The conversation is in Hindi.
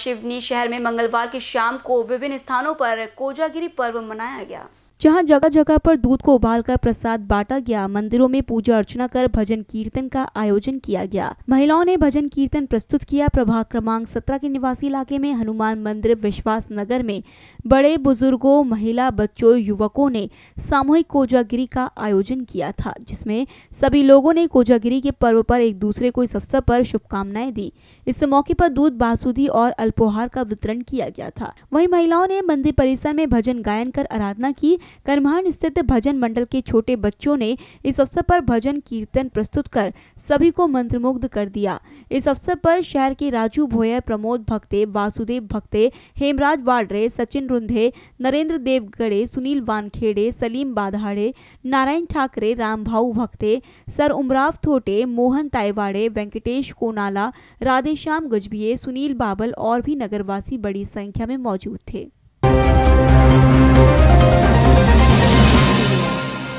शिवनी शहर में मंगलवार की शाम को विभिन्न स्थानों पर कोजागिरी पर्व मनाया गया जहां जगह जगह पर दूध को उबालकर प्रसाद बांटा गया मंदिरों में पूजा अर्चना कर भजन कीर्तन का आयोजन किया गया महिलाओं ने भजन कीर्तन प्रस्तुत किया प्रभाग क्रमांक सत्रह के निवासी इलाके में हनुमान मंदिर विश्वास नगर में बड़े बुजुर्गों महिला बच्चों युवकों ने सामूहिक कोजागिरी का आयोजन किया था जिसमे सभी लोगों ने कोजागिरी के पर्व पर एक दूसरे को इस अवसर पर शुभकामनाएं दी इस मौके पर दूध बासुदी और अल्पोहार का वितरण किया गया था वही महिलाओं ने मंदिर परिसर में भजन गायन कर आराधना की करमान स्थित भजन मंडल के छोटे बच्चों ने इस अवसर पर भजन कीर्तन प्रस्तुत कर सभी को मंत्रमुग्ध कर दिया इस अवसर पर शहर के राजू भोयर प्रमोद भक्ते वासुदेव भक्ते हेमराज वाड्रे सचिन रुंधे नरेंद्र देवगढ़े सुनील वानखेड़े सलीम बाधाड़े नारायण ठाकरे रामभाऊ भक्ते सर उमराव थोटे मोहन ताइवाड़े वेंकटेश कोनाला राधेश्याम गजबिये सुनील बाबल और भी नगरवासी बड़ी संख्या में मौजूद थे